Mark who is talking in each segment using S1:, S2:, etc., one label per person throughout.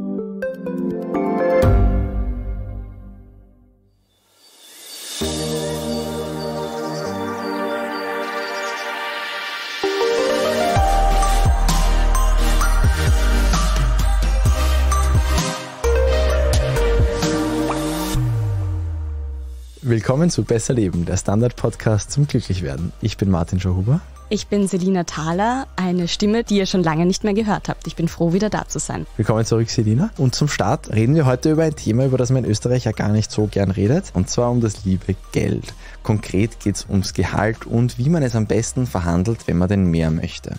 S1: thank you Willkommen zu Besser Leben, der Standard-Podcast zum Glücklichwerden. Ich bin Martin Schauhuber.
S2: Ich bin Selina Thaler, eine Stimme, die ihr schon lange nicht mehr gehört habt. Ich bin froh, wieder da zu sein.
S1: Willkommen zurück, Selina. Und zum Start reden wir heute über ein Thema, über das man in Österreich ja gar nicht so gern redet, und zwar um das liebe Geld. Konkret geht es ums Gehalt und wie man es am besten verhandelt, wenn man denn mehr möchte.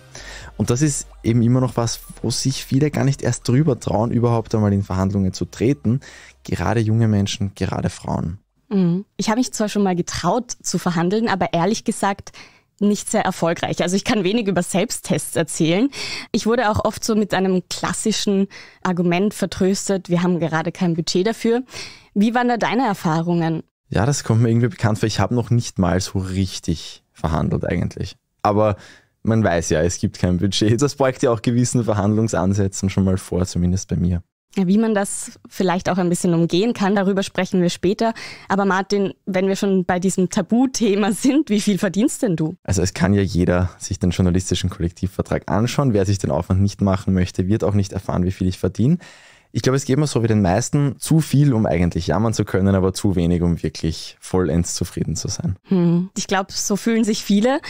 S1: Und das ist eben immer noch was, wo sich viele gar nicht erst drüber trauen, überhaupt einmal in Verhandlungen zu treten. Gerade junge Menschen, gerade Frauen.
S2: Mhm. Ich habe mich zwar schon mal getraut zu verhandeln, aber ehrlich gesagt nicht sehr erfolgreich. Also ich kann wenig über Selbsttests erzählen. Ich wurde auch oft so mit einem klassischen Argument vertröstet, wir haben gerade kein Budget dafür. Wie waren da deine Erfahrungen?
S1: Ja, das kommt mir irgendwie bekannt vor. Ich habe noch nicht mal so richtig verhandelt eigentlich. Aber man weiß ja, es gibt kein Budget. Das beugt ja auch gewissen Verhandlungsansätzen schon mal vor, zumindest bei mir.
S2: Wie man das vielleicht auch ein bisschen umgehen kann, darüber sprechen wir später. Aber Martin, wenn wir schon bei diesem Tabuthema sind, wie viel verdienst denn du?
S1: Also es kann ja jeder sich den journalistischen Kollektivvertrag anschauen. Wer sich den Aufwand nicht machen möchte, wird auch nicht erfahren, wie viel ich verdiene. Ich glaube, es geht mir so wie den meisten zu viel, um eigentlich jammern zu können, aber zu wenig, um wirklich vollends zufrieden zu sein.
S2: Hm. Ich glaube, so fühlen sich viele.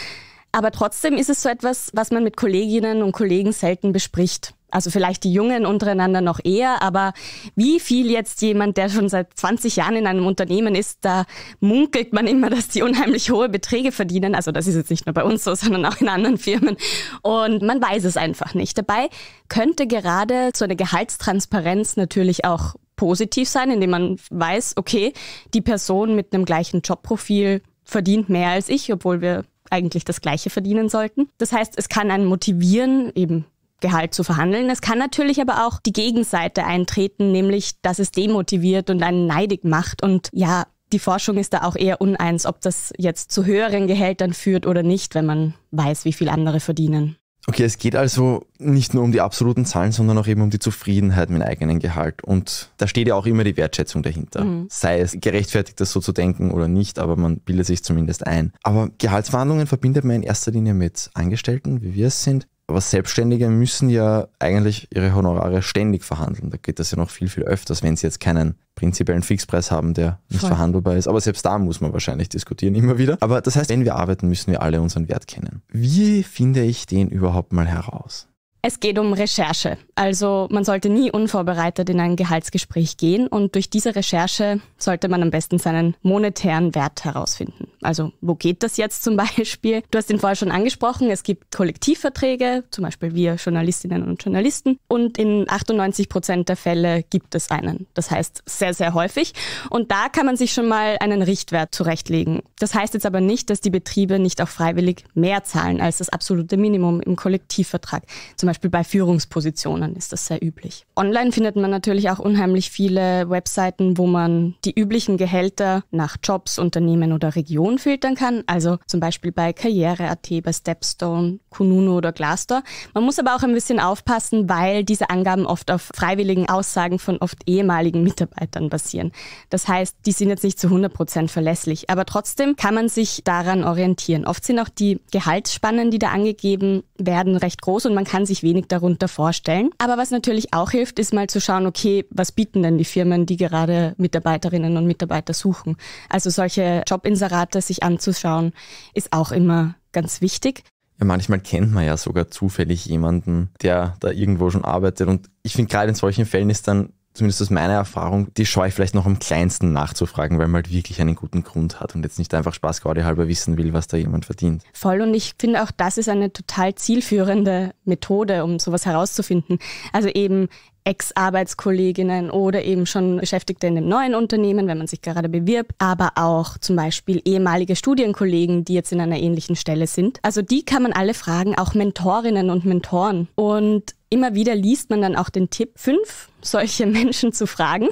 S2: Aber trotzdem ist es so etwas, was man mit Kolleginnen und Kollegen selten bespricht also vielleicht die Jungen untereinander noch eher, aber wie viel jetzt jemand, der schon seit 20 Jahren in einem Unternehmen ist, da munkelt man immer, dass die unheimlich hohe Beträge verdienen. Also das ist jetzt nicht nur bei uns so, sondern auch in anderen Firmen. Und man weiß es einfach nicht. Dabei könnte gerade so eine Gehaltstransparenz natürlich auch positiv sein, indem man weiß, okay, die Person mit einem gleichen Jobprofil verdient mehr als ich, obwohl wir eigentlich das Gleiche verdienen sollten. Das heißt, es kann einen motivieren, eben Gehalt zu verhandeln. Es kann natürlich aber auch die Gegenseite eintreten, nämlich dass es demotiviert und einen neidig macht. Und ja, die Forschung ist da auch eher uneins, ob das jetzt zu höheren Gehältern führt oder nicht, wenn man weiß, wie viel andere verdienen.
S1: Okay, es geht also nicht nur um die absoluten Zahlen, sondern auch eben um die Zufriedenheit mit dem eigenen Gehalt. Und da steht ja auch immer die Wertschätzung dahinter. Mhm. Sei es gerechtfertigt, das so zu denken oder nicht, aber man bildet sich zumindest ein. Aber Gehaltsverhandlungen verbindet man in erster Linie mit Angestellten, wie wir es sind, aber Selbstständige müssen ja eigentlich ihre Honorare ständig verhandeln. Da geht das ja noch viel, viel öfters, wenn sie jetzt keinen prinzipiellen Fixpreis haben, der nicht Voll. verhandelbar ist. Aber selbst da muss man wahrscheinlich diskutieren, immer wieder. Aber das heißt, wenn wir arbeiten, müssen wir alle unseren Wert kennen. Wie finde ich den überhaupt mal heraus?
S2: Es geht um Recherche. Also man sollte nie unvorbereitet in ein Gehaltsgespräch gehen und durch diese Recherche sollte man am besten seinen monetären Wert herausfinden. Also wo geht das jetzt zum Beispiel? Du hast ihn vorher schon angesprochen, es gibt Kollektivverträge, zum Beispiel wir Journalistinnen und Journalisten und in 98 Prozent der Fälle gibt es einen. Das heißt sehr, sehr häufig und da kann man sich schon mal einen Richtwert zurechtlegen. Das heißt jetzt aber nicht, dass die Betriebe nicht auch freiwillig mehr zahlen als das absolute Minimum im Kollektivvertrag. Zum Beispiel bei Führungspositionen ist das sehr üblich. Online findet man natürlich auch unheimlich viele Webseiten, wo man die üblichen Gehälter nach Jobs, Unternehmen oder Region filtern kann. Also zum Beispiel bei Karriere.at, bei Stepstone, Kununo oder Glassdoor. Man muss aber auch ein bisschen aufpassen, weil diese Angaben oft auf freiwilligen Aussagen von oft ehemaligen Mitarbeitern basieren. Das heißt, die sind jetzt nicht zu 100 Prozent verlässlich, aber trotzdem kann man sich daran orientieren. Oft sind auch die Gehaltsspannen, die da angegeben werden, recht groß und man kann sich wenig darunter vorstellen. Aber was natürlich auch hilft, ist mal zu schauen, okay, was bieten denn die Firmen, die gerade Mitarbeiterinnen und Mitarbeiter suchen? Also solche Jobinserate sich anzuschauen, ist auch immer ganz wichtig.
S1: Ja, manchmal kennt man ja sogar zufällig jemanden, der da irgendwo schon arbeitet. Und ich finde, gerade in solchen Fällen ist dann zumindest aus meiner Erfahrung, die scheue ich vielleicht noch am kleinsten nachzufragen, weil man halt wirklich einen guten Grund hat und jetzt nicht einfach Spaß halber wissen will, was da jemand verdient.
S2: Voll und ich finde auch, das ist eine total zielführende Methode, um sowas herauszufinden. Also eben Ex-Arbeitskolleginnen oder eben schon Beschäftigte in dem neuen Unternehmen, wenn man sich gerade bewirbt, aber auch zum Beispiel ehemalige Studienkollegen, die jetzt in einer ähnlichen Stelle sind. Also die kann man alle fragen, auch Mentorinnen und Mentoren. Und immer wieder liest man dann auch den Tipp, fünf solche Menschen zu fragen,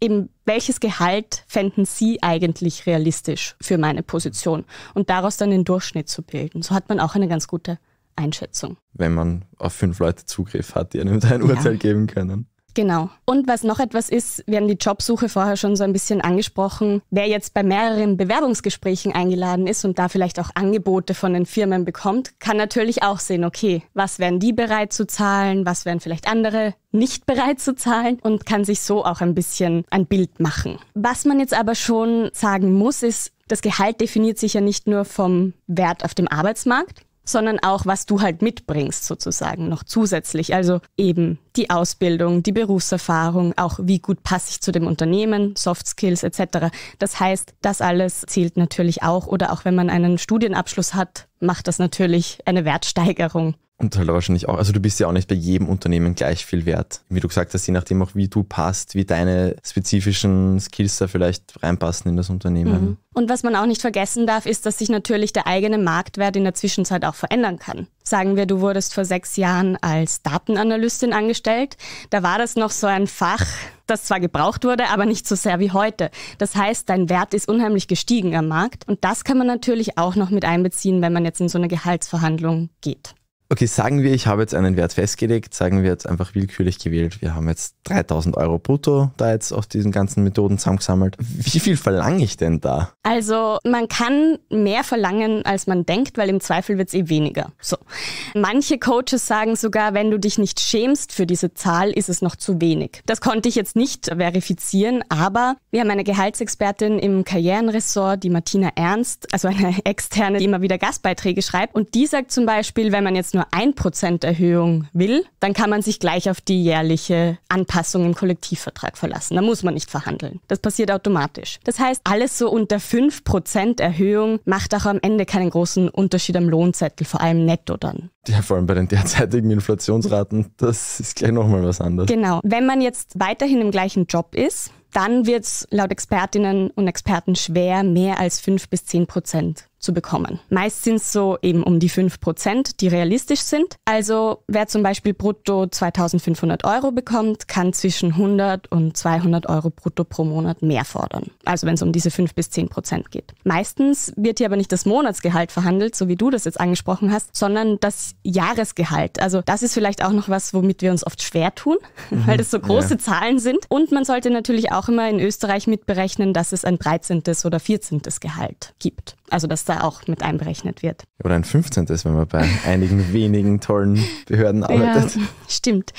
S2: eben welches Gehalt fänden sie eigentlich realistisch für meine Position und daraus dann den Durchschnitt zu bilden. So hat man auch eine ganz gute Einschätzung.
S1: Wenn man auf fünf Leute Zugriff hat, die einem da ein ja. Urteil geben können.
S2: Genau. Und was noch etwas ist, wir haben die Jobsuche vorher schon so ein bisschen angesprochen. Wer jetzt bei mehreren Bewerbungsgesprächen eingeladen ist und da vielleicht auch Angebote von den Firmen bekommt, kann natürlich auch sehen, okay, was wären die bereit zu zahlen, was wären vielleicht andere nicht bereit zu zahlen und kann sich so auch ein bisschen ein Bild machen. Was man jetzt aber schon sagen muss, ist, das Gehalt definiert sich ja nicht nur vom Wert auf dem Arbeitsmarkt, sondern auch, was du halt mitbringst sozusagen noch zusätzlich. Also eben die Ausbildung, die Berufserfahrung, auch wie gut passe ich zu dem Unternehmen, Soft Skills etc. Das heißt, das alles zählt natürlich auch oder auch wenn man einen Studienabschluss hat, macht das natürlich eine Wertsteigerung.
S1: Und halt wahrscheinlich auch, also du bist ja auch nicht bei jedem Unternehmen gleich viel wert. Wie du gesagt hast, je nachdem auch, wie du passt, wie deine spezifischen Skills da vielleicht reinpassen in das Unternehmen. Mhm.
S2: Und was man auch nicht vergessen darf, ist, dass sich natürlich der eigene Marktwert in der Zwischenzeit auch verändern kann. Sagen wir, du wurdest vor sechs Jahren als Datenanalystin angestellt. Da war das noch so ein Fach, das zwar gebraucht wurde, aber nicht so sehr wie heute. Das heißt, dein Wert ist unheimlich gestiegen am Markt. Und das kann man natürlich auch noch mit einbeziehen, wenn man jetzt in so eine Gehaltsverhandlung geht.
S1: Okay, sagen wir, ich habe jetzt einen Wert festgelegt, sagen wir jetzt einfach willkürlich gewählt, wir haben jetzt 3000 Euro brutto da jetzt aus diesen ganzen Methoden zusammengesammelt. Wie viel verlange ich denn da?
S2: Also man kann mehr verlangen, als man denkt, weil im Zweifel wird es eh weniger. So. Manche Coaches sagen sogar, wenn du dich nicht schämst für diese Zahl, ist es noch zu wenig. Das konnte ich jetzt nicht verifizieren, aber wir haben eine Gehaltsexpertin im Karrierenressort, die Martina Ernst, also eine externe, die immer wieder Gastbeiträge schreibt. Und die sagt zum Beispiel, wenn man jetzt nur 1% Erhöhung will, dann kann man sich gleich auf die jährliche Anpassung im Kollektivvertrag verlassen. Da muss man nicht verhandeln. Das passiert automatisch. Das heißt, alles so unter 5% Erhöhung macht auch am Ende keinen großen Unterschied am Lohnzettel, vor allem netto dann.
S1: Ja, vor allem bei den derzeitigen Inflationsraten, das ist gleich nochmal was anderes.
S2: Genau. Wenn man jetzt weiterhin im gleichen Job ist, dann wird es laut Expertinnen und Experten schwer, mehr als 5 bis 10 Prozent zu bekommen. Meist sind es so eben um die 5%, die realistisch sind. Also wer zum Beispiel brutto 2500 Euro bekommt, kann zwischen 100 und 200 Euro brutto pro Monat mehr fordern. Also wenn es um diese 5 bis 10% geht. Meistens wird hier aber nicht das Monatsgehalt verhandelt, so wie du das jetzt angesprochen hast, sondern das Jahresgehalt. Also das ist vielleicht auch noch was, womit wir uns oft schwer tun, mhm. weil das so große ja. Zahlen sind. Und man sollte natürlich auch immer in Österreich mitberechnen, dass es ein 13. oder 14. Gehalt gibt also dass da auch mit einberechnet wird.
S1: Oder ein 15. ist, wenn man bei einigen wenigen tollen Behörden arbeitet.
S2: Ja, stimmt.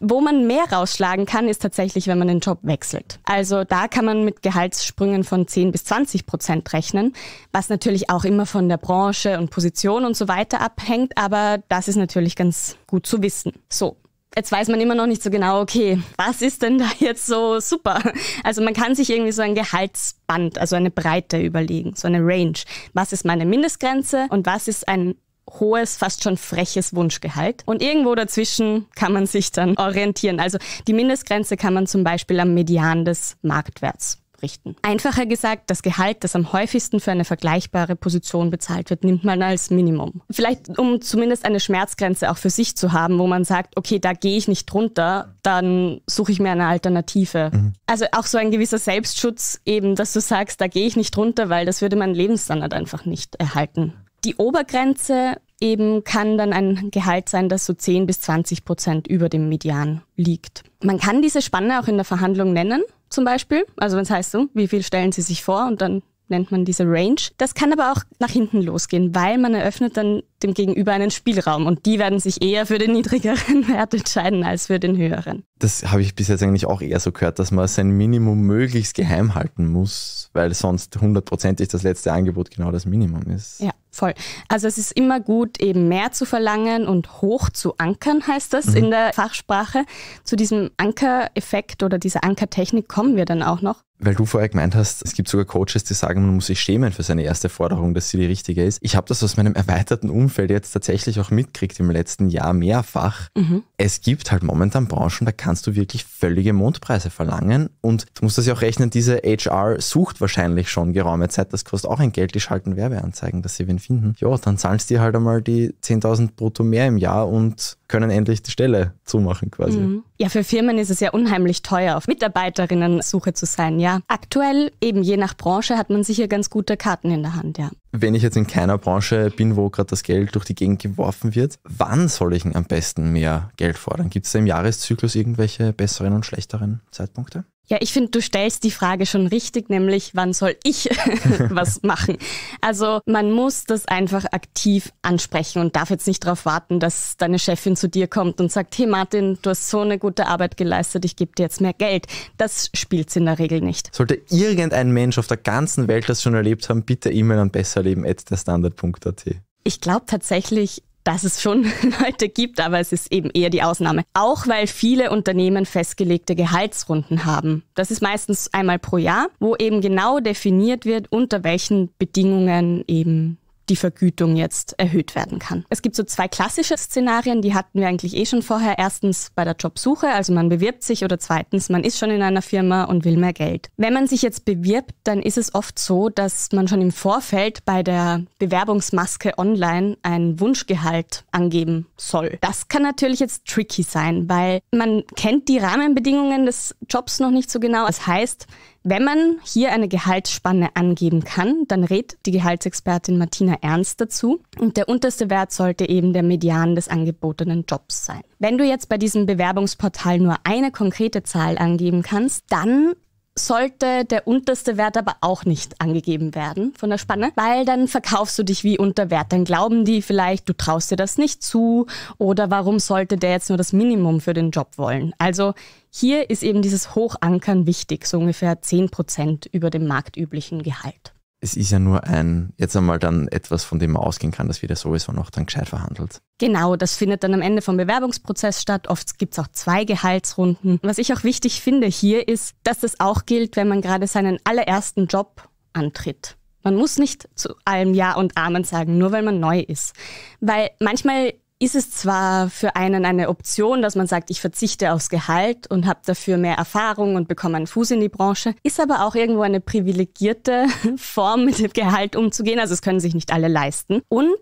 S2: Wo man mehr rausschlagen kann, ist tatsächlich, wenn man den Job wechselt. Also da kann man mit Gehaltssprüngen von 10 bis 20 Prozent rechnen, was natürlich auch immer von der Branche und Position und so weiter abhängt, aber das ist natürlich ganz gut zu wissen. So, Jetzt weiß man immer noch nicht so genau, okay, was ist denn da jetzt so super? Also man kann sich irgendwie so ein Gehaltsband, also eine Breite überlegen, so eine Range. Was ist meine Mindestgrenze und was ist ein hohes, fast schon freches Wunschgehalt. Und irgendwo dazwischen kann man sich dann orientieren. Also die Mindestgrenze kann man zum Beispiel am Median des Marktwerts abrichten. Einfacher gesagt, das Gehalt, das am häufigsten für eine vergleichbare Position bezahlt wird, nimmt man als Minimum. Vielleicht, um zumindest eine Schmerzgrenze auch für sich zu haben, wo man sagt, okay, da gehe ich nicht runter, dann suche ich mir eine Alternative. Mhm. Also auch so ein gewisser Selbstschutz eben, dass du sagst, da gehe ich nicht runter, weil das würde meinen Lebensstandard einfach nicht erhalten. Die Obergrenze eben kann dann ein Gehalt sein, das so 10 bis 20 Prozent über dem Median liegt. Man kann diese Spanne auch in der Verhandlung nennen zum Beispiel. Also wenn es heißt so, hm, wie viel stellen Sie sich vor und dann nennt man diese Range. Das kann aber auch nach hinten losgehen, weil man eröffnet dann dem Gegenüber einen Spielraum und die werden sich eher für den niedrigeren Wert entscheiden als für den höheren.
S1: Das habe ich bis jetzt eigentlich auch eher so gehört, dass man sein Minimum möglichst geheim halten muss, weil sonst hundertprozentig das letzte Angebot genau das Minimum ist.
S2: Ja. Voll. Also es ist immer gut, eben mehr zu verlangen und hoch zu ankern, heißt das mhm. in der Fachsprache. Zu diesem Ankereffekt oder dieser Ankertechnik kommen wir dann auch noch.
S1: Weil du vorher gemeint hast, es gibt sogar Coaches, die sagen, man muss sich schämen für seine erste Forderung, dass sie die richtige ist. Ich habe das aus meinem erweiterten Umfeld jetzt tatsächlich auch mitgekriegt im letzten Jahr mehrfach. Mhm. Es gibt halt momentan Branchen, da kannst du wirklich völlige Mondpreise verlangen. Und du musst das ja auch rechnen, diese HR sucht wahrscheinlich schon geraume Zeit. Das kostet auch ein Geld. Die schalten Werbeanzeigen, dass sie wen finden. Ja, dann zahlst du halt einmal die 10.000 brutto mehr im Jahr und können endlich die Stelle zumachen quasi.
S2: Mhm. Ja, für Firmen ist es ja unheimlich teuer, auf Mitarbeiterinnen-Suche zu sein, ja. Aktuell, eben je nach Branche, hat man sicher ganz gute Karten in der Hand, ja.
S1: Wenn ich jetzt in keiner Branche bin, wo gerade das Geld durch die Gegend geworfen wird, wann soll ich am besten mehr Geld fordern? Gibt es da im Jahreszyklus irgendwelche besseren und schlechteren Zeitpunkte?
S2: Ja, ich finde, du stellst die Frage schon richtig, nämlich wann soll ich was machen? Also man muss das einfach aktiv ansprechen und darf jetzt nicht darauf warten, dass deine Chefin zu dir kommt und sagt, hey Martin, du hast so eine gute Arbeit geleistet, ich gebe dir jetzt mehr Geld. Das spielt's in der Regel nicht.
S1: Sollte irgendein Mensch auf der ganzen Welt das schon erlebt haben, bitte E-Mail an besserleben.at.
S2: Ich glaube tatsächlich, dass es schon Leute gibt, aber es ist eben eher die Ausnahme. Auch weil viele Unternehmen festgelegte Gehaltsrunden haben. Das ist meistens einmal pro Jahr, wo eben genau definiert wird, unter welchen Bedingungen eben die Vergütung jetzt erhöht werden kann. Es gibt so zwei klassische Szenarien, die hatten wir eigentlich eh schon vorher. Erstens bei der Jobsuche, also man bewirbt sich oder zweitens, man ist schon in einer Firma und will mehr Geld. Wenn man sich jetzt bewirbt, dann ist es oft so, dass man schon im Vorfeld bei der Bewerbungsmaske online ein Wunschgehalt angeben soll. Das kann natürlich jetzt tricky sein, weil man kennt die Rahmenbedingungen des Jobs noch nicht so genau. Das heißt, wenn man hier eine Gehaltsspanne angeben kann, dann rät die Gehaltsexpertin Martina Ernst dazu. Und der unterste Wert sollte eben der Median des angebotenen Jobs sein. Wenn du jetzt bei diesem Bewerbungsportal nur eine konkrete Zahl angeben kannst, dann sollte der unterste Wert aber auch nicht angegeben werden von der Spanne, weil dann verkaufst du dich wie unter Wert. Dann glauben die vielleicht, du traust dir das nicht zu oder warum sollte der jetzt nur das Minimum für den Job wollen? Also hier ist eben dieses Hochankern wichtig, so ungefähr 10 Prozent über dem marktüblichen Gehalt
S1: es ist ja nur ein, jetzt einmal dann etwas, von dem man ausgehen kann, dass wieder sowieso noch dann gescheit verhandelt.
S2: Genau, das findet dann am Ende vom Bewerbungsprozess statt. Oft gibt es auch zwei Gehaltsrunden. Was ich auch wichtig finde hier ist, dass das auch gilt, wenn man gerade seinen allerersten Job antritt. Man muss nicht zu allem Ja und Amen sagen, nur weil man neu ist. Weil manchmal ist es zwar für einen eine Option, dass man sagt, ich verzichte aufs Gehalt und habe dafür mehr Erfahrung und bekomme einen Fuß in die Branche, ist aber auch irgendwo eine privilegierte Form, mit dem Gehalt umzugehen. Also es können sich nicht alle leisten. Und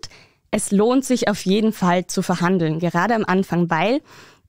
S2: es lohnt sich auf jeden Fall zu verhandeln, gerade am Anfang, weil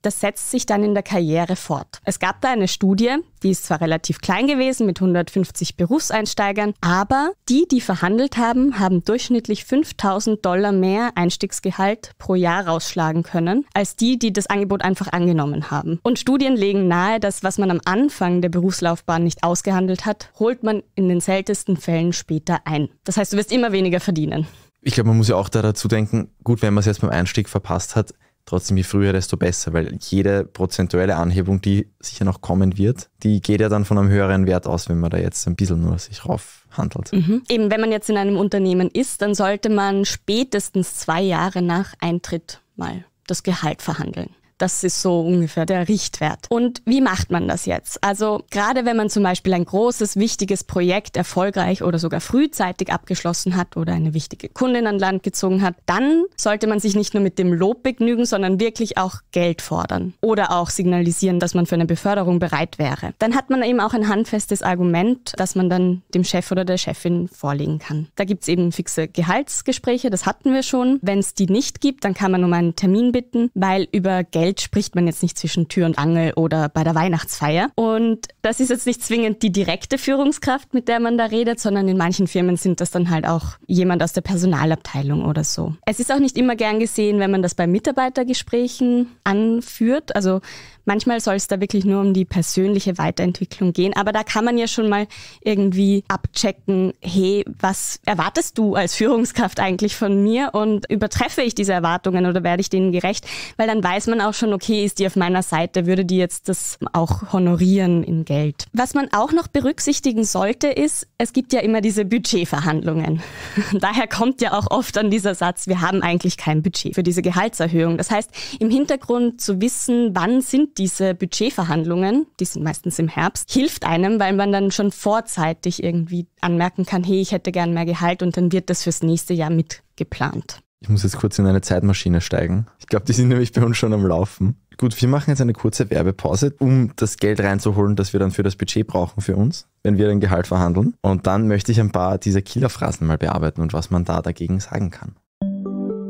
S2: das setzt sich dann in der Karriere fort. Es gab da eine Studie, die ist zwar relativ klein gewesen mit 150 Berufseinsteigern, aber die, die verhandelt haben, haben durchschnittlich 5000 Dollar mehr Einstiegsgehalt pro Jahr rausschlagen können, als die, die das Angebot einfach angenommen haben. Und Studien legen nahe, dass was man am Anfang der Berufslaufbahn nicht ausgehandelt hat, holt man in den seltensten Fällen später ein. Das heißt, du wirst immer weniger verdienen.
S1: Ich glaube, man muss ja auch da dazu denken, gut, wenn man es jetzt beim Einstieg verpasst hat, Trotzdem, je früher, desto besser, weil jede prozentuelle Anhebung, die sicher noch kommen wird, die geht ja dann von einem höheren Wert aus, wenn man da jetzt ein bisschen nur sich rauf handelt. Mhm.
S2: Eben, wenn man jetzt in einem Unternehmen ist, dann sollte man spätestens zwei Jahre nach Eintritt mal das Gehalt verhandeln. Das ist so ungefähr der Richtwert. Und wie macht man das jetzt? Also gerade wenn man zum Beispiel ein großes, wichtiges Projekt erfolgreich oder sogar frühzeitig abgeschlossen hat oder eine wichtige Kundin an Land gezogen hat, dann sollte man sich nicht nur mit dem Lob begnügen, sondern wirklich auch Geld fordern oder auch signalisieren, dass man für eine Beförderung bereit wäre. Dann hat man eben auch ein handfestes Argument, das man dann dem Chef oder der Chefin vorlegen kann. Da gibt es eben fixe Gehaltsgespräche, das hatten wir schon. Wenn es die nicht gibt, dann kann man um einen Termin bitten, weil über Geld Geld spricht man jetzt nicht zwischen Tür und Angel oder bei der Weihnachtsfeier. Und das ist jetzt nicht zwingend die direkte Führungskraft, mit der man da redet, sondern in manchen Firmen sind das dann halt auch jemand aus der Personalabteilung oder so. Es ist auch nicht immer gern gesehen, wenn man das bei Mitarbeitergesprächen anführt. Also Manchmal soll es da wirklich nur um die persönliche Weiterentwicklung gehen, aber da kann man ja schon mal irgendwie abchecken, hey, was erwartest du als Führungskraft eigentlich von mir und übertreffe ich diese Erwartungen oder werde ich denen gerecht? Weil dann weiß man auch schon, okay, ist die auf meiner Seite, würde die jetzt das auch honorieren in Geld. Was man auch noch berücksichtigen sollte, ist, es gibt ja immer diese Budgetverhandlungen. Daher kommt ja auch oft an dieser Satz, wir haben eigentlich kein Budget für diese Gehaltserhöhung. Das heißt, im Hintergrund zu wissen, wann sind diese Budgetverhandlungen, die sind meistens im Herbst, hilft einem, weil man dann schon vorzeitig irgendwie anmerken kann, hey, ich hätte gern mehr Gehalt und dann wird das fürs nächste Jahr mitgeplant.
S1: Ich muss jetzt kurz in eine Zeitmaschine steigen. Ich glaube, die sind nämlich bei uns schon am Laufen. Gut, wir machen jetzt eine kurze Werbepause, um das Geld reinzuholen, das wir dann für das Budget brauchen für uns, wenn wir ein Gehalt verhandeln. Und dann möchte ich ein paar dieser Killerphrasen mal bearbeiten und was man da dagegen sagen kann. Musik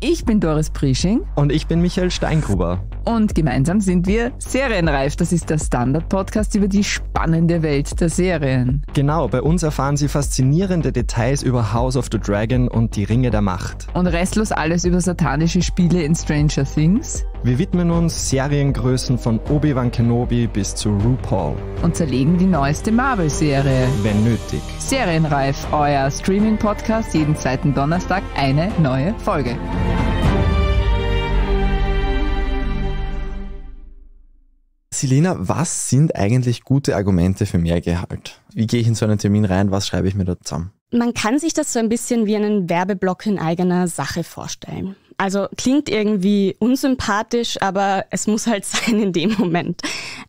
S2: ich bin Doris Priesching.
S1: Und ich bin Michael Steingruber. Und gemeinsam sind wir Serienreif. Das ist der Standard-Podcast über die spannende Welt der Serien. Genau, bei uns erfahren Sie faszinierende Details über House of the Dragon und die Ringe der Macht. Und restlos alles über satanische Spiele in Stranger Things. Wir widmen uns Seriengrößen von Obi-Wan Kenobi bis zu RuPaul. Und
S2: zerlegen die neueste Marvel-Serie. Wenn nötig. Serienreif, euer Streaming-Podcast, jeden zweiten
S1: Donnerstag eine neue Folge. Selena, was sind eigentlich gute Argumente für mehr Gehalt? Wie gehe ich in so einen Termin rein? Was schreibe ich mir da zusammen?
S2: Man kann sich das so ein bisschen wie einen Werbeblock in eigener Sache vorstellen. Also klingt irgendwie unsympathisch, aber es muss halt sein in dem Moment.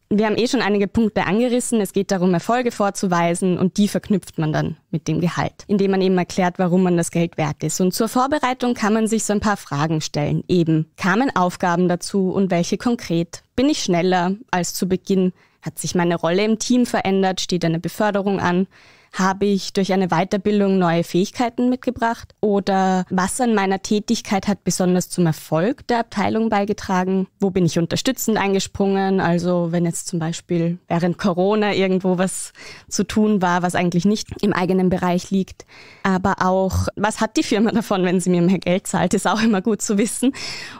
S2: Wir haben eh schon einige Punkte angerissen. Es geht darum, Erfolge vorzuweisen und die verknüpft man dann mit dem Gehalt, indem man eben erklärt, warum man das Geld wert ist. Und zur Vorbereitung kann man sich so ein paar Fragen stellen. Eben, kamen Aufgaben dazu und welche konkret? Bin ich schneller als zu Beginn? Hat sich meine Rolle im Team verändert? Steht eine Beförderung an? Habe ich durch eine Weiterbildung neue Fähigkeiten mitgebracht? Oder was an meiner Tätigkeit hat besonders zum Erfolg der Abteilung beigetragen? Wo bin ich unterstützend eingesprungen? Also wenn jetzt zum Beispiel während Corona irgendwo was zu tun war, was eigentlich nicht im eigenen Bereich liegt. Aber auch, was hat die Firma davon, wenn sie mir mehr Geld zahlt, ist auch immer gut zu wissen.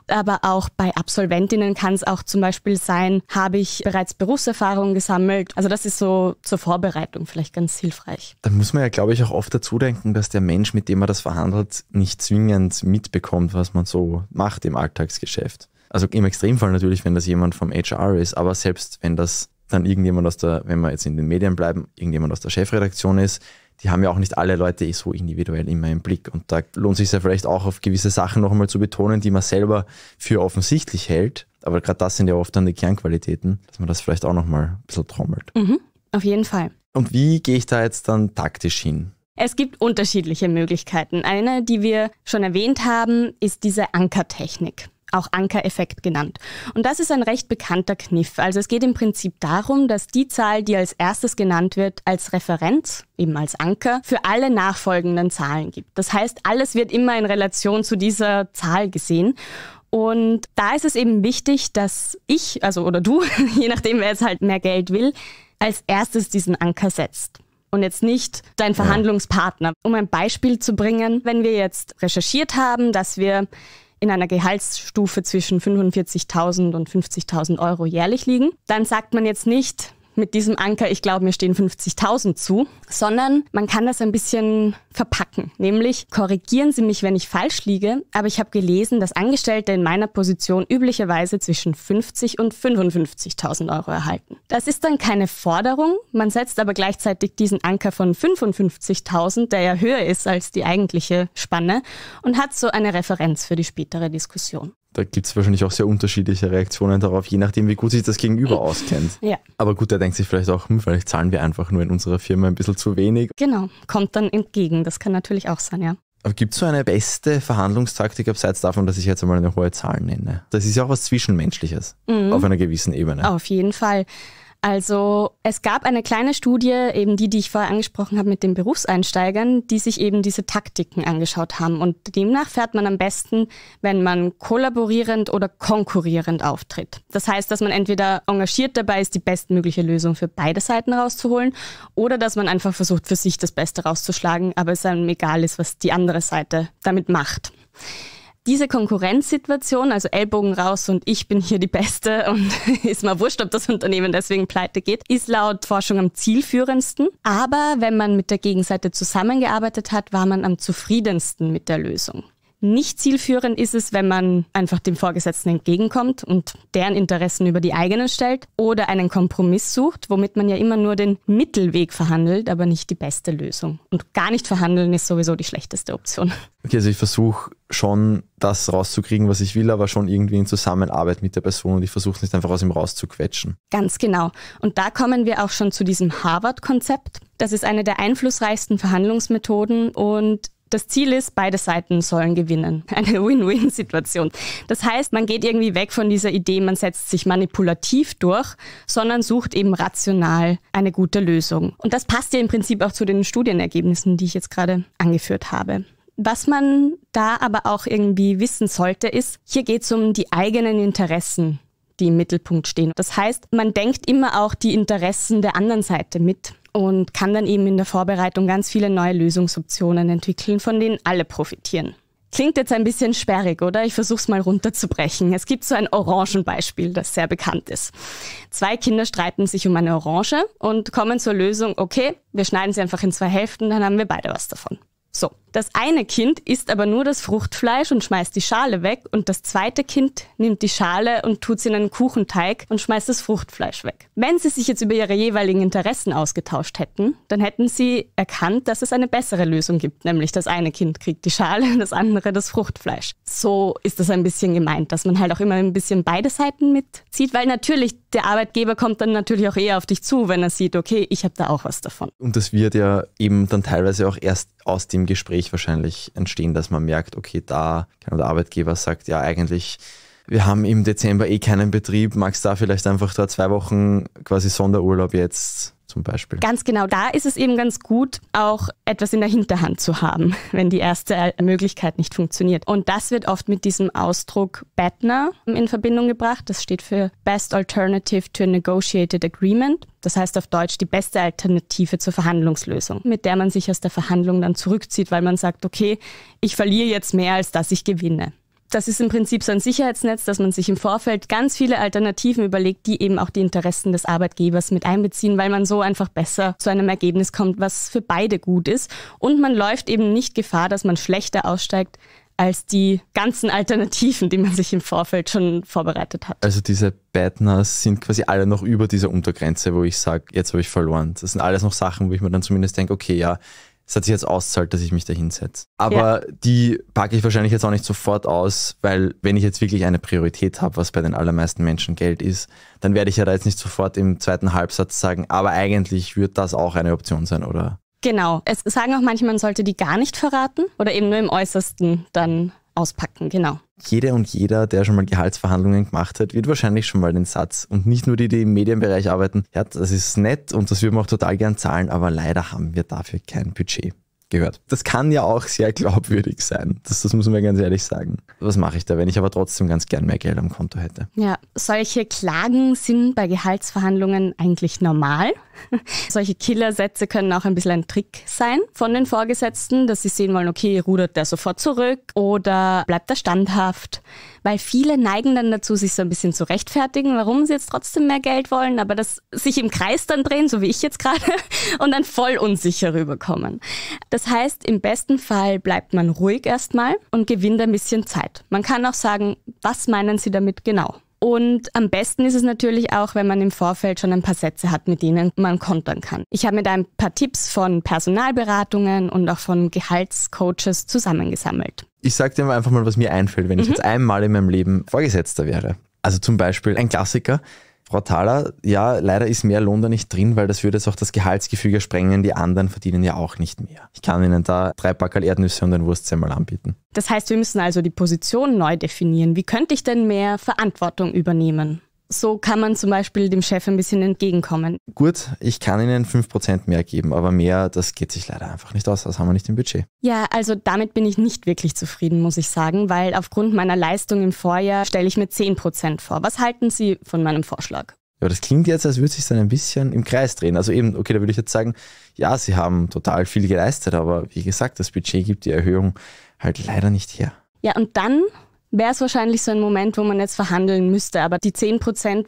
S2: Aber auch bei Absolventinnen kann es auch zum Beispiel sein, habe ich bereits Berufserfahrung gesammelt. Also das ist so zur Vorbereitung vielleicht ganz hilfreich. Österreich.
S1: Da muss man ja, glaube ich, auch oft dazu denken, dass der Mensch, mit dem man das verhandelt, nicht zwingend mitbekommt, was man so macht im Alltagsgeschäft. Also im Extremfall natürlich, wenn das jemand vom HR ist, aber selbst wenn das dann irgendjemand aus der, wenn wir jetzt in den Medien bleiben, irgendjemand aus der Chefredaktion ist, die haben ja auch nicht alle Leute so individuell immer im Blick. Und da lohnt sich ja vielleicht auch auf gewisse Sachen nochmal zu betonen, die man selber für offensichtlich hält. Aber gerade das sind ja oft dann die Kernqualitäten, dass man das vielleicht auch nochmal ein bisschen trommelt.
S2: Mhm, auf jeden Fall.
S1: Und wie gehe ich da jetzt dann taktisch hin?
S2: Es gibt unterschiedliche Möglichkeiten. Eine, die wir schon erwähnt haben, ist diese Ankertechnik auch Ankereffekt genannt. Und das ist ein recht bekannter Kniff. Also es geht im Prinzip darum, dass die Zahl, die als erstes genannt wird, als Referenz, eben als Anker, für alle nachfolgenden Zahlen gibt. Das heißt, alles wird immer in Relation zu dieser Zahl gesehen. Und da ist es eben wichtig, dass ich, also oder du, je nachdem, wer jetzt halt mehr Geld will, als erstes diesen Anker setzt und jetzt nicht dein Verhandlungspartner. Um ein Beispiel zu bringen, wenn wir jetzt recherchiert haben, dass wir in einer Gehaltsstufe zwischen 45.000 und 50.000 Euro jährlich liegen, dann sagt man jetzt nicht, mit diesem Anker, ich glaube, mir stehen 50.000 zu, sondern man kann das ein bisschen verpacken. Nämlich, korrigieren Sie mich, wenn ich falsch liege, aber ich habe gelesen, dass Angestellte in meiner Position üblicherweise zwischen 50 und 55.000 Euro erhalten. Das ist dann keine Forderung, man setzt aber gleichzeitig diesen Anker von 55.000, der ja höher ist als die eigentliche Spanne, und hat so eine Referenz für die spätere Diskussion
S1: da gibt es wahrscheinlich auch sehr unterschiedliche Reaktionen darauf, je nachdem, wie gut sich das Gegenüber auskennt. Ja. Aber gut, der denkt sich vielleicht auch, hm, vielleicht zahlen wir einfach nur in unserer Firma ein bisschen zu wenig.
S2: Genau, kommt dann entgegen. Das kann natürlich auch sein, ja.
S1: Aber Gibt es so eine beste Verhandlungstaktik abseits davon, dass ich jetzt einmal eine hohe Zahl nenne? Das ist ja auch was Zwischenmenschliches
S2: mhm. auf einer gewissen Ebene. Auf jeden Fall. Also es gab eine kleine Studie, eben die, die ich vorher angesprochen habe mit den Berufseinsteigern, die sich eben diese Taktiken angeschaut haben. Und demnach fährt man am besten, wenn man kollaborierend oder konkurrierend auftritt. Das heißt, dass man entweder engagiert dabei ist, die bestmögliche Lösung für beide Seiten rauszuholen, oder dass man einfach versucht, für sich das Beste rauszuschlagen, aber es einem egal ist, was die andere Seite damit macht diese Konkurrenzsituation, also Ellbogen raus und ich bin hier die Beste und ist mal wurscht, ob das Unternehmen deswegen pleite geht, ist laut Forschung am zielführendsten. Aber wenn man mit der Gegenseite zusammengearbeitet hat, war man am zufriedensten mit der Lösung. Nicht zielführend ist es, wenn man einfach dem Vorgesetzten entgegenkommt und deren Interessen über die eigenen stellt oder einen Kompromiss sucht, womit man ja immer nur den Mittelweg verhandelt, aber nicht die beste Lösung. Und gar nicht verhandeln ist sowieso die schlechteste Option. Okay,
S1: also ich versuche schon das rauszukriegen, was ich will, aber schon irgendwie in Zusammenarbeit mit der Person und ich versuche es nicht einfach aus ihm rauszuquetschen.
S2: Ganz genau. Und da kommen wir auch schon zu diesem Harvard-Konzept. Das ist eine der einflussreichsten Verhandlungsmethoden und das Ziel ist, beide Seiten sollen gewinnen. Eine Win-Win-Situation. Das heißt, man geht irgendwie weg von dieser Idee, man setzt sich manipulativ durch, sondern sucht eben rational eine gute Lösung. Und das passt ja im Prinzip auch zu den Studienergebnissen, die ich jetzt gerade angeführt habe. Was man da aber auch irgendwie wissen sollte, ist, hier geht es um die eigenen Interessen, die im Mittelpunkt stehen. Das heißt, man denkt immer auch die Interessen der anderen Seite mit und kann dann eben in der Vorbereitung ganz viele neue Lösungsoptionen entwickeln, von denen alle profitieren. Klingt jetzt ein bisschen sperrig, oder? Ich versuche es mal runterzubrechen. Es gibt so ein Orangenbeispiel, das sehr bekannt ist. Zwei Kinder streiten sich um eine Orange und kommen zur Lösung, okay, wir schneiden sie einfach in zwei Hälften, dann haben wir beide was davon. So, das eine Kind isst aber nur das Fruchtfleisch und schmeißt die Schale weg und das zweite Kind nimmt die Schale und tut sie in einen Kuchenteig und schmeißt das Fruchtfleisch weg. Wenn sie sich jetzt über ihre jeweiligen Interessen ausgetauscht hätten, dann hätten sie erkannt, dass es eine bessere Lösung gibt, nämlich das eine Kind kriegt die Schale und das andere das Fruchtfleisch. So ist das ein bisschen gemeint, dass man halt auch immer ein bisschen beide Seiten mitzieht, weil natürlich der Arbeitgeber kommt dann natürlich auch eher auf dich zu, wenn er sieht, okay, ich habe da auch was davon.
S1: Und das wird ja eben dann teilweise auch erst aus dem Gespräch Gespräch wahrscheinlich entstehen, dass man merkt, okay, da genau, der Arbeitgeber sagt, ja, eigentlich, wir haben im Dezember eh keinen Betrieb, magst da vielleicht einfach da zwei Wochen quasi Sonderurlaub jetzt zum Beispiel.
S2: Ganz genau, da ist es eben ganz gut, auch etwas in der Hinterhand zu haben, wenn die erste Möglichkeit nicht funktioniert. Und das wird oft mit diesem Ausdruck BATNA in Verbindung gebracht. Das steht für Best Alternative to a Negotiated Agreement. Das heißt auf Deutsch die beste Alternative zur Verhandlungslösung, mit der man sich aus der Verhandlung dann zurückzieht, weil man sagt, okay, ich verliere jetzt mehr, als dass ich gewinne das ist im Prinzip so ein Sicherheitsnetz, dass man sich im Vorfeld ganz viele Alternativen überlegt, die eben auch die Interessen des Arbeitgebers mit einbeziehen, weil man so einfach besser zu einem Ergebnis kommt, was für beide gut ist. Und man läuft eben nicht Gefahr, dass man schlechter aussteigt als die ganzen Alternativen, die man sich im Vorfeld schon vorbereitet hat.
S1: Also diese Badners sind quasi alle noch über dieser Untergrenze, wo ich sage, jetzt habe ich verloren. Das sind alles noch Sachen, wo ich mir dann zumindest denke, okay, ja, es hat sich jetzt auszahlt, dass ich mich da hinsetze. Aber ja. die packe ich wahrscheinlich jetzt auch nicht sofort aus, weil wenn ich jetzt wirklich eine Priorität habe, was bei den allermeisten Menschen Geld ist, dann werde ich ja da jetzt nicht sofort im zweiten Halbsatz sagen, aber eigentlich wird das auch eine Option sein, oder?
S2: Genau. Es sagen auch manche, man sollte die gar nicht verraten oder eben nur im Äußersten dann auspacken, genau
S1: jede und jeder, der schon mal Gehaltsverhandlungen gemacht hat, wird wahrscheinlich schon mal den Satz und nicht nur die, die im Medienbereich arbeiten, ja, das ist nett und das würden wir auch total gern zahlen, aber leider haben wir dafür kein Budget gehört. Das kann ja auch sehr glaubwürdig sein. Das, das muss man ganz ehrlich sagen. Was mache ich da, wenn ich aber trotzdem ganz gern mehr Geld am Konto hätte?
S2: Ja, solche Klagen sind bei Gehaltsverhandlungen eigentlich normal. solche Killersätze können auch ein bisschen ein Trick sein von den Vorgesetzten, dass sie sehen wollen, okay, rudert der sofort zurück oder bleibt er standhaft weil viele neigen dann dazu, sich so ein bisschen zu rechtfertigen, warum sie jetzt trotzdem mehr Geld wollen, aber das sich im Kreis dann drehen, so wie ich jetzt gerade, und dann voll unsicher rüberkommen. Das heißt, im besten Fall bleibt man ruhig erstmal und gewinnt ein bisschen Zeit. Man kann auch sagen, was meinen Sie damit genau? Und am besten ist es natürlich auch, wenn man im Vorfeld schon ein paar Sätze hat, mit denen man kontern kann. Ich habe mir da ein paar Tipps von Personalberatungen und auch von Gehaltscoaches zusammengesammelt.
S1: Ich sag dir einfach mal, was mir einfällt, wenn mhm. ich jetzt einmal in meinem Leben Vorgesetzter wäre. Also zum Beispiel ein Klassiker. Frau Thaler, ja, leider ist mehr Lohn da nicht drin, weil das würde jetzt auch das Gehaltsgefüge sprengen. Die anderen verdienen ja auch nicht mehr. Ich kann Ihnen da drei Packerl Erdnüsse und ein Wurstsemmel anbieten.
S2: Das heißt, wir müssen also die Position neu definieren. Wie könnte ich denn mehr Verantwortung übernehmen? so kann man zum Beispiel dem Chef ein bisschen entgegenkommen.
S1: Gut, ich kann Ihnen 5% mehr geben, aber mehr, das geht sich leider einfach nicht aus. Das haben wir nicht im Budget.
S2: Ja, also damit bin ich nicht wirklich zufrieden, muss ich sagen, weil aufgrund meiner Leistung im Vorjahr stelle ich mir 10% vor. Was halten Sie von meinem Vorschlag?
S1: Ja, das klingt jetzt, als würde sich dann ein bisschen im Kreis drehen. Also eben, okay, da würde ich jetzt sagen, ja, Sie haben total viel geleistet, aber wie gesagt, das Budget gibt die Erhöhung halt leider nicht her.
S2: Ja, und dann wäre es wahrscheinlich so ein Moment, wo man jetzt verhandeln müsste. Aber die 10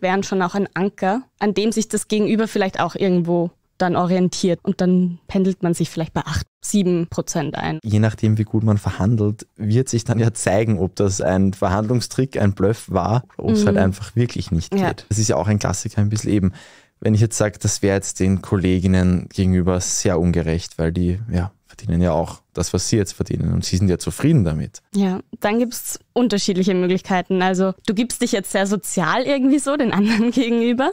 S2: wären schon auch ein Anker, an dem sich das Gegenüber vielleicht auch irgendwo dann orientiert und dann pendelt man sich vielleicht bei 8, 7 ein.
S1: Je nachdem, wie gut man verhandelt, wird sich dann ja zeigen, ob das ein Verhandlungstrick, ein Bluff war oder ob es halt mhm. halt einfach wirklich nicht geht. Ja. Das ist ja auch ein Klassiker ein bisschen eben wenn ich jetzt sage, das wäre jetzt den Kolleginnen gegenüber sehr ungerecht, weil die ja, verdienen ja auch das, was sie jetzt verdienen und sie sind ja zufrieden damit.
S2: Ja, dann gibt es unterschiedliche Möglichkeiten. Also du gibst dich jetzt sehr sozial irgendwie so den anderen gegenüber.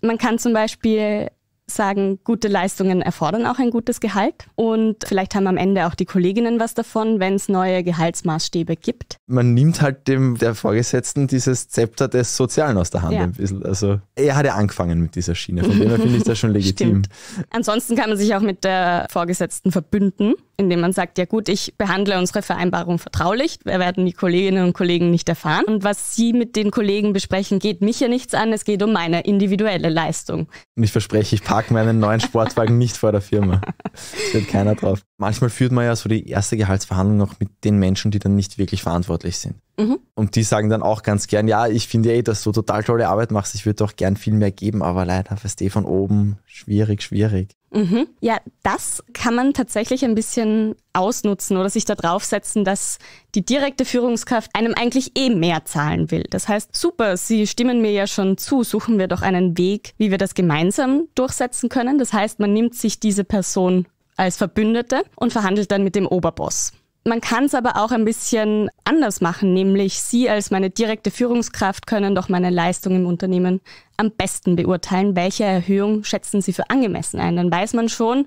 S2: Man kann zum Beispiel sagen, gute Leistungen erfordern auch ein gutes Gehalt. Und vielleicht haben am Ende auch die Kolleginnen was davon, wenn es neue Gehaltsmaßstäbe gibt.
S1: Man nimmt halt dem der Vorgesetzten dieses Zepter des Sozialen aus der Hand ja. ein bisschen. Also er hat ja angefangen mit dieser Schiene, von dem her finde ich das schon legitim. Stimmt.
S2: Ansonsten kann man sich auch mit der Vorgesetzten verbünden indem man sagt, ja gut, ich behandle unsere Vereinbarung vertraulich, wir werden die Kolleginnen und Kollegen nicht erfahren. Und was Sie mit den Kollegen besprechen, geht mich ja nichts an, es geht um meine individuelle Leistung.
S1: Und ich verspreche, ich parke meinen neuen Sportwagen nicht vor der Firma. Es wird keiner drauf. Manchmal führt man ja so die erste Gehaltsverhandlung noch mit den Menschen, die dann nicht wirklich verantwortlich sind. Mhm. Und die sagen dann auch ganz gern, ja, ich finde eh, dass du total tolle Arbeit machst, ich würde auch gern viel mehr geben, aber leider, weißt du, von oben, schwierig, schwierig.
S2: Mhm. Ja, das kann man tatsächlich ein bisschen ausnutzen oder sich da draufsetzen, dass die direkte Führungskraft einem eigentlich eh mehr zahlen will. Das heißt, super, Sie stimmen mir ja schon zu, suchen wir doch einen Weg, wie wir das gemeinsam durchsetzen können. Das heißt, man nimmt sich diese Person als Verbündete und verhandelt dann mit dem Oberboss. Man kann es aber auch ein bisschen anders machen, nämlich Sie als meine direkte Führungskraft können doch meine Leistung im Unternehmen am besten beurteilen, welche Erhöhung schätzen Sie für angemessen ein. Dann weiß man schon,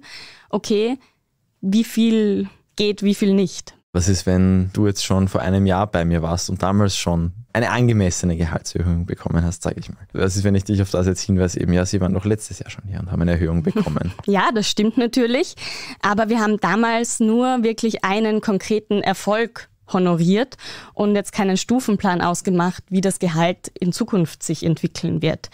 S2: okay, wie viel geht, wie viel nicht.
S1: Was ist, wenn du jetzt schon vor einem Jahr bei mir warst und damals schon eine angemessene Gehaltserhöhung bekommen hast, sage ich mal. Was ist, wenn ich dich auf das jetzt hinweise, eben ja, sie waren noch letztes Jahr schon hier und haben eine Erhöhung bekommen.
S2: ja, das stimmt natürlich, aber wir haben damals nur wirklich einen konkreten Erfolg honoriert und jetzt keinen Stufenplan ausgemacht, wie das Gehalt in Zukunft sich entwickeln wird.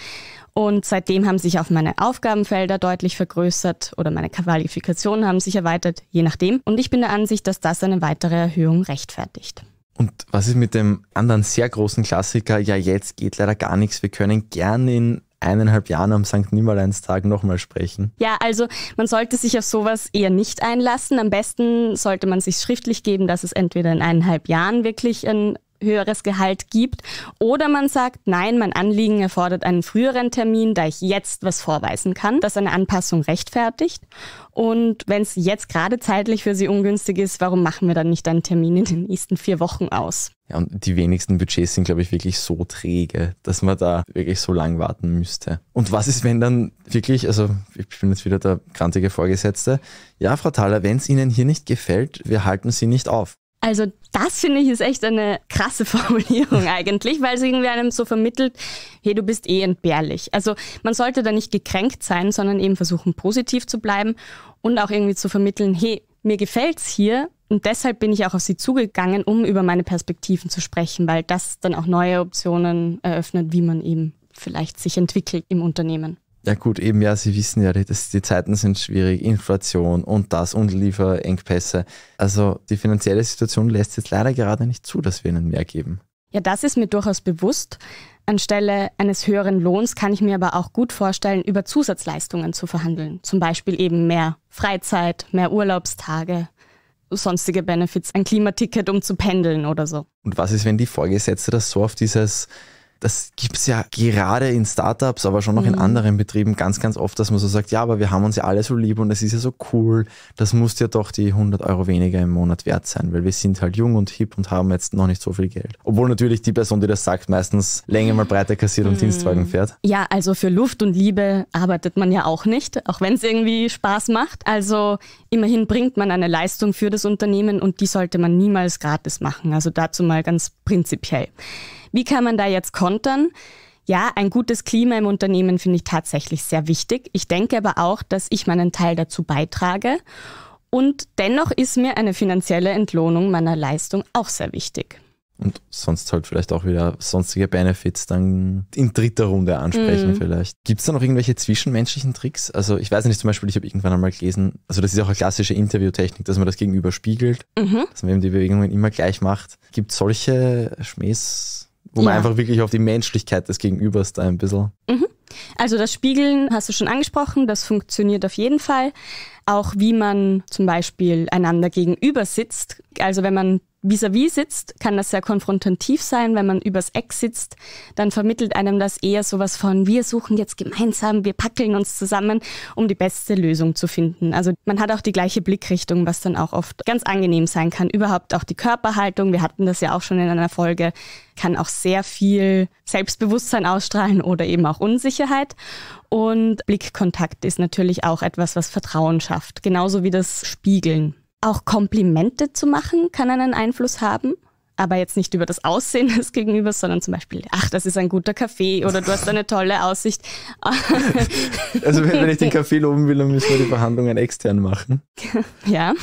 S2: Und seitdem haben sich auch meine Aufgabenfelder deutlich vergrößert oder meine Qualifikationen haben sich erweitert, je nachdem. Und ich bin der Ansicht, dass das eine weitere Erhöhung rechtfertigt.
S1: Und was ist mit dem anderen sehr großen Klassiker? Ja, jetzt geht leider gar nichts. Wir können gerne in eineinhalb Jahren am St. Nimmerleinstag nochmal sprechen?
S2: Ja, also man sollte sich auf sowas eher nicht einlassen. Am besten sollte man sich schriftlich geben, dass es entweder in eineinhalb Jahren wirklich ein höheres Gehalt gibt. Oder man sagt, nein, mein Anliegen erfordert einen früheren Termin, da ich jetzt was vorweisen kann, das eine Anpassung rechtfertigt. Und wenn es jetzt gerade zeitlich für Sie ungünstig ist, warum machen wir dann nicht einen Termin in den nächsten vier Wochen aus?
S1: Ja, und die wenigsten Budgets sind, glaube ich, wirklich so träge, dass man da wirklich so lang warten müsste. Und was ist, wenn dann wirklich, also ich bin jetzt wieder der krantige Vorgesetzte, ja, Frau Thaler, wenn es Ihnen hier nicht gefällt, wir halten Sie nicht auf.
S2: Also das finde ich ist echt eine krasse Formulierung eigentlich, weil es irgendwie einem so vermittelt, hey, du bist eh entbehrlich. Also man sollte da nicht gekränkt sein, sondern eben versuchen, positiv zu bleiben und auch irgendwie zu vermitteln, hey, mir gefällt's hier und deshalb bin ich auch auf sie zugegangen, um über meine Perspektiven zu sprechen, weil das dann auch neue Optionen eröffnet, wie man eben vielleicht sich entwickelt im Unternehmen.
S1: Ja gut, eben ja, Sie wissen ja, das, die Zeiten sind schwierig, Inflation und das und Lieferengpässe. Also die finanzielle Situation lässt jetzt leider gerade nicht zu, dass wir ihnen mehr geben.
S2: Ja, das ist mir durchaus bewusst. Anstelle eines höheren Lohns kann ich mir aber auch gut vorstellen, über Zusatzleistungen zu verhandeln. Zum Beispiel eben mehr Freizeit, mehr Urlaubstage, sonstige Benefits, ein Klimaticket, um zu pendeln oder so.
S1: Und was ist, wenn die Vorgesetzte das so auf dieses das gibt es ja gerade in Startups, aber schon noch mhm. in anderen Betrieben ganz, ganz oft, dass man so sagt, ja, aber wir haben uns ja alle so lieb und es ist ja so cool, das muss ja doch die 100 Euro weniger im Monat wert sein, weil wir sind halt jung und hip und haben jetzt noch nicht so viel Geld. Obwohl natürlich die Person, die das sagt, meistens länger mal breiter kassiert und mhm. Dienstwagen fährt.
S2: Ja, also für Luft und Liebe arbeitet man ja auch nicht, auch wenn es irgendwie Spaß macht. Also immerhin bringt man eine Leistung für das Unternehmen und die sollte man niemals gratis machen. Also dazu mal ganz prinzipiell. Wie kann man da jetzt kontern? Ja, ein gutes Klima im Unternehmen finde ich tatsächlich sehr wichtig. Ich denke aber auch, dass ich meinen Teil dazu beitrage. Und dennoch ist mir eine finanzielle Entlohnung meiner Leistung auch sehr wichtig.
S1: Und sonst halt vielleicht auch wieder sonstige Benefits dann in dritter Runde ansprechen mhm. vielleicht. Gibt es da noch irgendwelche zwischenmenschlichen Tricks? Also ich weiß nicht, zum Beispiel, ich habe irgendwann einmal gelesen, also das ist auch eine klassische Interviewtechnik, dass man das gegenüber spiegelt, mhm. dass man eben die Bewegungen immer gleich macht. Gibt solche Schmähs wo ja. man einfach wirklich auf die Menschlichkeit des Gegenübers da ein bisschen. Mhm.
S2: Also das Spiegeln hast du schon angesprochen, das funktioniert auf jeden Fall. Auch wie man zum Beispiel einander gegenüber sitzt. Also wenn man vis-à-vis -vis sitzt, kann das sehr konfrontativ sein. Wenn man übers Eck sitzt, dann vermittelt einem das eher sowas von, wir suchen jetzt gemeinsam, wir packeln uns zusammen, um die beste Lösung zu finden. Also man hat auch die gleiche Blickrichtung, was dann auch oft ganz angenehm sein kann. Überhaupt auch die Körperhaltung, wir hatten das ja auch schon in einer Folge, kann auch sehr viel Selbstbewusstsein ausstrahlen oder eben auch Unsicherheit. Und Blickkontakt ist natürlich auch etwas, was Vertrauen schafft, genauso wie das Spiegeln. Auch Komplimente zu machen kann einen Einfluss haben aber jetzt nicht über das Aussehen des Gegenübers, sondern zum Beispiel, ach, das ist ein guter Kaffee oder du hast eine tolle Aussicht. also wenn ich den
S1: Kaffee loben will, dann müssen wir die Verhandlungen extern machen.
S2: Ja,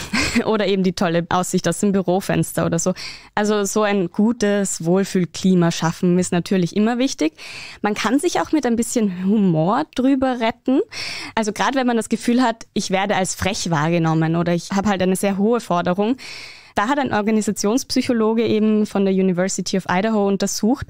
S2: oder eben die tolle Aussicht aus dem Bürofenster oder so. Also so ein gutes Wohlfühlklima schaffen ist natürlich immer wichtig. Man kann sich auch mit ein bisschen Humor drüber retten. Also gerade wenn man das Gefühl hat, ich werde als frech wahrgenommen oder ich habe halt eine sehr hohe Forderung da hat ein Organisationspsychologe eben von der University of Idaho untersucht,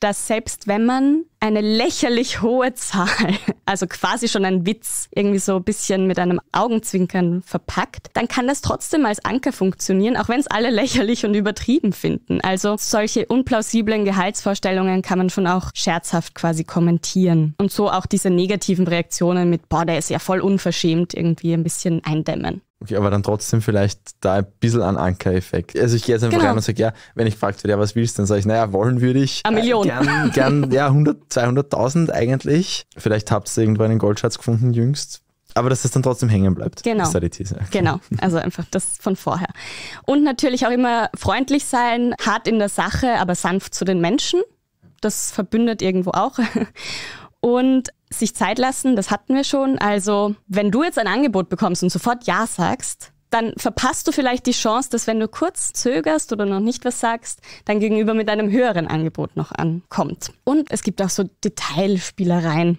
S2: dass selbst wenn man eine lächerlich hohe Zahl, also quasi schon ein Witz, irgendwie so ein bisschen mit einem Augenzwinkern verpackt, dann kann das trotzdem als Anker funktionieren, auch wenn es alle lächerlich und übertrieben finden. Also solche unplausiblen Gehaltsvorstellungen kann man schon auch scherzhaft quasi kommentieren und so auch diese negativen Reaktionen mit, boah, der ist ja voll unverschämt irgendwie ein bisschen eindämmen.
S1: Okay, aber dann trotzdem vielleicht da ein bisschen an Anker-Effekt. Also ich gehe jetzt einfach genau. rein und sage, ja, wenn ich gefragt werde, ja, was willst du, dann sage ich, naja, wollen würde ich. Eine Million. Äh, gern, gern, ja, 100, 200.000 eigentlich. Vielleicht habt ihr irgendwo einen Goldschatz gefunden jüngst. Aber dass das dann trotzdem hängen bleibt. Genau. Ist da die These.
S2: Genau. Also einfach das von vorher. Und natürlich auch immer freundlich sein, hart in der Sache, aber sanft zu den Menschen. Das verbündet irgendwo auch und sich Zeit lassen, das hatten wir schon. Also, wenn du jetzt ein Angebot bekommst und sofort Ja sagst, dann verpasst du vielleicht die Chance, dass wenn du kurz zögerst oder noch nicht was sagst, dann Gegenüber mit einem höheren Angebot noch ankommt. Und es gibt auch so Detailspielereien,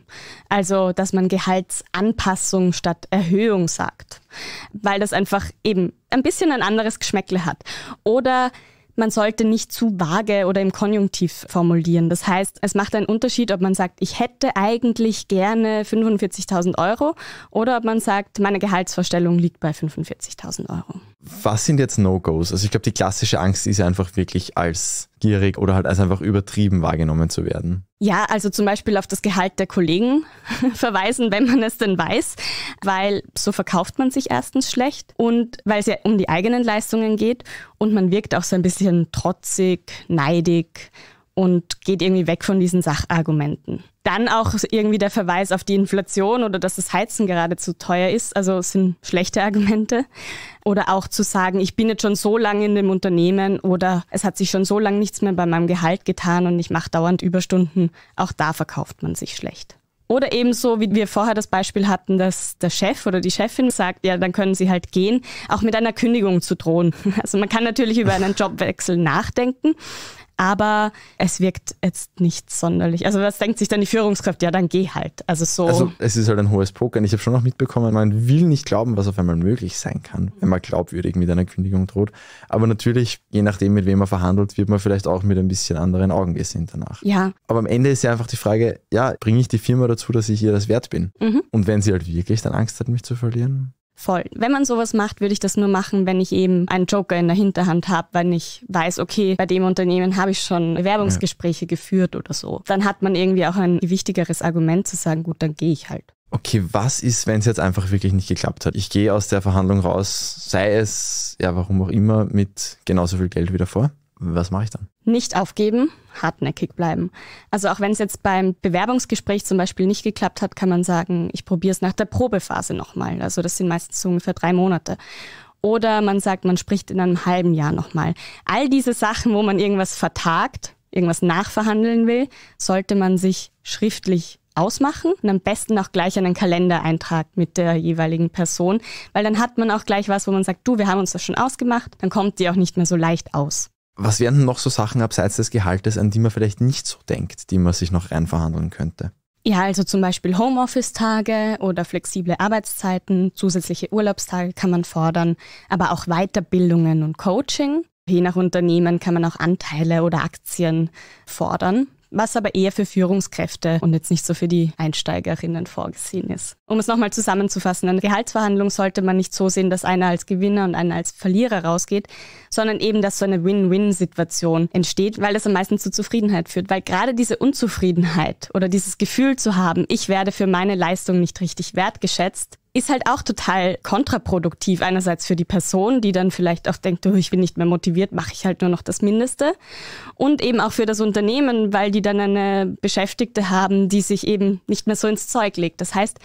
S2: also dass man Gehaltsanpassung statt Erhöhung sagt, weil das einfach eben ein bisschen ein anderes Geschmäckle hat. Oder man sollte nicht zu vage oder im Konjunktiv formulieren. Das heißt, es macht einen Unterschied, ob man sagt, ich hätte eigentlich gerne 45.000 Euro oder ob man sagt, meine Gehaltsvorstellung liegt bei 45.000 Euro.
S1: Was sind jetzt No-Gos? Also ich glaube, die klassische Angst ist einfach wirklich als gierig oder halt als einfach übertrieben wahrgenommen zu werden.
S2: Ja, also zum Beispiel auf das Gehalt der Kollegen verweisen, wenn man es denn weiß, weil so verkauft man sich erstens schlecht und weil es ja um die eigenen Leistungen geht und man wirkt auch so ein bisschen trotzig, neidig und geht irgendwie weg von diesen Sachargumenten. Dann auch irgendwie der Verweis auf die Inflation oder dass das Heizen gerade zu teuer ist. Also sind schlechte Argumente. Oder auch zu sagen, ich bin jetzt schon so lange in dem Unternehmen oder es hat sich schon so lange nichts mehr bei meinem Gehalt getan und ich mache dauernd Überstunden. Auch da verkauft man sich schlecht. Oder ebenso, wie wir vorher das Beispiel hatten, dass der Chef oder die Chefin sagt, ja, dann können sie halt gehen, auch mit einer Kündigung zu drohen. Also man kann natürlich über einen Jobwechsel nachdenken, aber es wirkt jetzt nicht sonderlich. Also das denkt sich dann die Führungskraft, ja, dann geh halt. Also so. Also
S1: es ist halt ein hohes Poker. ich habe schon noch mitbekommen, man will nicht glauben, was auf einmal möglich sein kann, wenn man glaubwürdig mit einer Kündigung droht. Aber natürlich, je nachdem, mit wem man verhandelt, wird man vielleicht auch mit ein bisschen anderen Augen gesehen danach. Ja. Aber am Ende ist ja einfach die Frage, ja, bringe ich die Firma dazu, dass ich ihr das wert bin? Mhm. Und wenn sie halt wirklich dann Angst hat, mich zu verlieren,
S2: Voll. Wenn man sowas macht, würde ich das nur machen, wenn ich eben einen Joker in der Hinterhand habe, wenn ich weiß, okay, bei dem Unternehmen habe ich schon Bewerbungsgespräche ja. geführt oder so. Dann hat man irgendwie auch ein wichtigeres Argument zu sagen, gut, dann gehe ich halt.
S1: Okay, was ist, wenn es jetzt einfach wirklich nicht geklappt hat? Ich gehe aus der Verhandlung raus, sei es, ja, warum auch immer, mit genauso viel Geld wieder vor. Was mache ich dann?
S2: Nicht aufgeben hartnäckig bleiben. Also auch wenn es jetzt beim Bewerbungsgespräch zum Beispiel nicht geklappt hat, kann man sagen, ich probiere es nach der Probephase nochmal. Also das sind meistens so ungefähr drei Monate. Oder man sagt, man spricht in einem halben Jahr nochmal. All diese Sachen, wo man irgendwas vertagt, irgendwas nachverhandeln will, sollte man sich schriftlich ausmachen und am besten auch gleich einen Kalendereintrag mit der jeweiligen Person, weil dann hat man auch gleich was, wo man sagt, du, wir haben uns das schon ausgemacht, dann kommt die auch nicht mehr so leicht aus.
S1: Was wären denn noch so Sachen abseits des Gehaltes, an die man vielleicht nicht so denkt, die man sich noch reinverhandeln könnte?
S2: Ja, also zum Beispiel Homeoffice-Tage oder flexible Arbeitszeiten, zusätzliche Urlaubstage kann man fordern, aber auch Weiterbildungen und Coaching. Je nach Unternehmen kann man auch Anteile oder Aktien fordern was aber eher für Führungskräfte und jetzt nicht so für die Einsteigerinnen vorgesehen ist. Um es nochmal zusammenzufassen, eine Gehaltsverhandlung sollte man nicht so sehen, dass einer als Gewinner und einer als Verlierer rausgeht, sondern eben, dass so eine Win-Win-Situation entsteht, weil das am meisten zu Zufriedenheit führt, weil gerade diese Unzufriedenheit oder dieses Gefühl zu haben, ich werde für meine Leistung nicht richtig wertgeschätzt, ist halt auch total kontraproduktiv. Einerseits für die Person, die dann vielleicht auch denkt, oh, ich bin nicht mehr motiviert, mache ich halt nur noch das Mindeste. Und eben auch für das Unternehmen, weil die dann eine Beschäftigte haben, die sich eben nicht mehr so ins Zeug legt. Das heißt,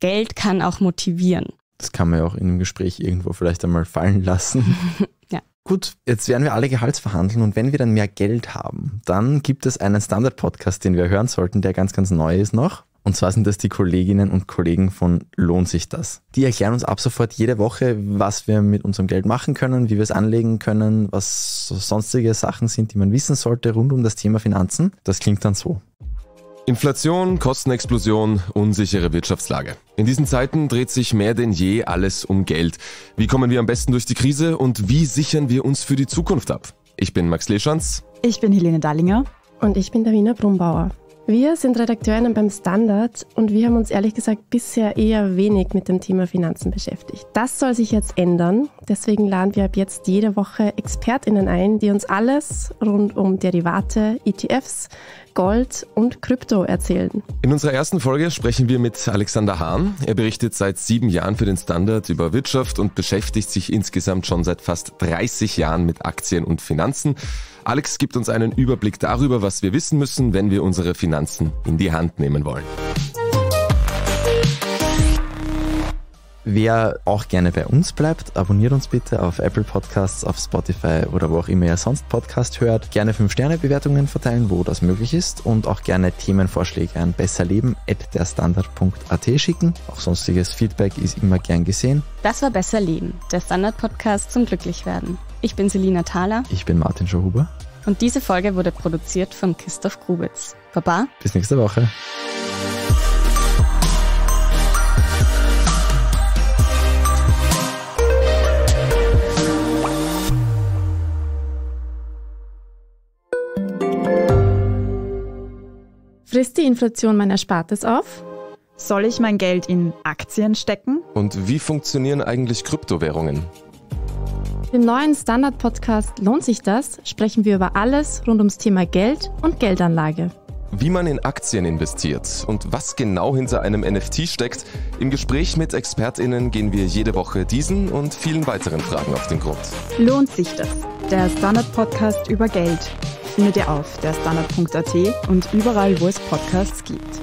S2: Geld kann auch motivieren.
S1: Das kann man ja auch in einem Gespräch irgendwo vielleicht einmal fallen lassen. ja. Gut, jetzt werden wir alle Gehaltsverhandeln und wenn wir dann mehr Geld haben, dann gibt es einen Standard-Podcast, den wir hören sollten, der ganz, ganz neu ist noch. Und zwar sind das die Kolleginnen und Kollegen von Lohnt sich das. Die erklären uns ab sofort jede Woche, was wir mit unserem Geld machen können, wie wir es anlegen können, was so sonstige Sachen sind, die man wissen sollte rund um das Thema Finanzen. Das klingt dann so.
S3: Inflation, Kostenexplosion, unsichere Wirtschaftslage. In diesen Zeiten dreht sich mehr denn je alles um Geld. Wie kommen wir am besten durch die Krise und wie sichern wir uns für die Zukunft ab? Ich bin Max Leschanz.
S2: Ich bin Helene Dallinger. Und ich bin Davina Brumbauer. Wir sind Redakteurinnen beim Standard und wir haben uns ehrlich gesagt bisher eher wenig mit dem Thema Finanzen beschäftigt. Das soll sich jetzt ändern. Deswegen laden wir ab jetzt jede Woche ExpertInnen ein, die uns alles rund um Derivate, ETFs, Gold und Krypto erzählen.
S3: In unserer ersten Folge sprechen wir mit Alexander Hahn. Er berichtet seit sieben Jahren für den Standard über Wirtschaft und beschäftigt sich insgesamt schon seit fast 30 Jahren mit Aktien und Finanzen. Alex gibt uns einen Überblick darüber, was wir wissen müssen, wenn wir unsere Finanzen in die Hand nehmen wollen. Wer auch
S1: gerne bei uns bleibt, abonniert uns bitte auf Apple Podcasts, auf Spotify oder wo auch immer ihr sonst Podcast hört. Gerne 5-Sterne-Bewertungen verteilen, wo das möglich ist und auch gerne Themenvorschläge an besserleben.at schicken. Auch sonstiges Feedback ist immer gern gesehen.
S2: Das war Besser Leben, der Standard-Podcast zum Glücklichwerden. Ich bin Selina Thaler.
S1: Ich bin Martin Schohuber.
S2: Und diese Folge wurde produziert von Christoph Grubitz. Baba.
S1: Bis nächste Woche.
S2: Frisst die Inflation mein Erspartes auf? Soll ich mein Geld in Aktien stecken?
S3: Und wie funktionieren eigentlich Kryptowährungen?
S2: Im neuen Standard-Podcast Lohnt sich das? sprechen wir über alles rund ums Thema Geld und Geldanlage.
S3: Wie man in Aktien investiert und was genau hinter einem NFT steckt, im Gespräch mit ExpertInnen gehen wir jede Woche diesen und vielen weiteren Fragen auf den Grund.
S2: Lohnt sich das? Der Standard-Podcast über Geld findet ihr auf derstandard.at und überall, wo es Podcasts gibt.